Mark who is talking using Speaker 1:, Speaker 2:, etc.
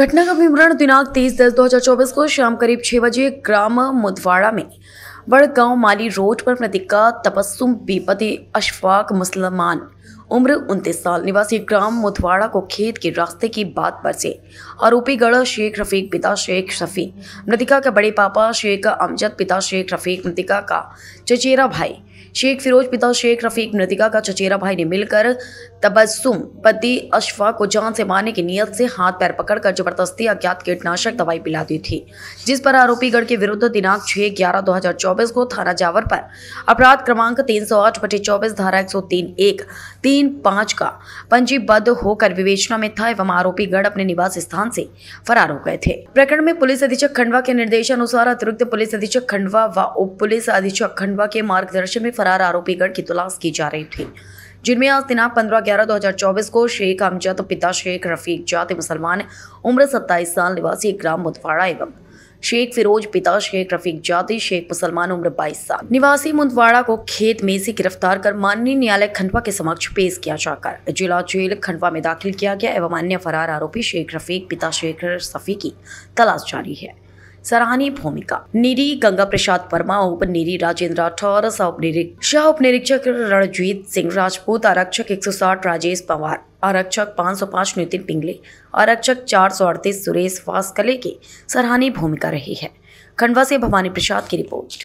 Speaker 1: घटना का विवरण दिनांक 30 दस 2024 को शाम करीब छह बजे ग्राम मुदवाड़ा में बड़गांव माली रोड पर प्रतिका तपस्सुम बीपति अशफाक मुसलमान उम्र उनतीस साल निवासी ग्राम मुथवाड़ा को खेत के रास्ते की बात पर से आरोपी गढ़ शेख रफीक पिता शेख शफी मृतिका के बड़े पापा शेख अमजद पिता शेख रफीक मृतिका का चचेरा भाई शेख फिरोज पिता शेख रफीक मृतिका का चचेरा भाई ने मिलकर तबस्सुम पति अशफा को जान से मारने की नीयत से हाथ पैर पकड़कर जबरदस्ती अज्ञात कीटनाशक दवाई पिला दी थी जिस पर आरोपीगढ़ के विरुद्ध दिनांक छह ग्यारह दो को थाना जावर पर अपराध क्रमांक तीन सौ आठ चौबीस धारा एक सौ तीन एक तीन पाँच का पंजीबद्ध होकर विवेचना में था एवं आरोपी गढ़ अपने निवास स्थान से फरार हो गए थे प्रकरण में पुलिस अधीक्षक खंडवा के निर्देशानुसार अतिरिक्त पुलिस अधीक्षक खंडवा व उप पुलिस अधीक्षक खंडवा के मार्गदर्शन में फरार आरोपी गढ़ की तलाश की जा रही थी जिनमें आज दिनांक पंद्रह ग्यारह दो हजार चौबीस को शेख अमजद पिता शेख रफीक जात मुसलमान उम्र सत्ताईस साल निवासी ग्राम मुतवाड़ा एवं शेख फिरोज पिता शेख रफीक जाति शेख मुसलमान उम्र बाईस साल निवासी मुंदवाड़ा को खेत में से गिरफ्तार कर माननीय न्यायालय खंडवा के समक्ष पेश किया जाकर जिला जेल खंडवा में दाखिल किया गया एवं अन्य फरार आरोपी शेख रफीक पिता शेख सफी की तलाश जारी है सराहनीय भूमिका निरी गंगा प्रसाद वर्मा उप निरी राजेंद्र राठौर सह निरीक्षक उप निरीक्षक रणजीत सिंह राजपूत आरक्षक एक राजेश पवार आरक्षक 505 नितिन पिंगले आरक्षक चार सुरेश वास्कले की सराहनीय भूमिका रही है खंडवा से भवानी प्रसाद की रिपोर्ट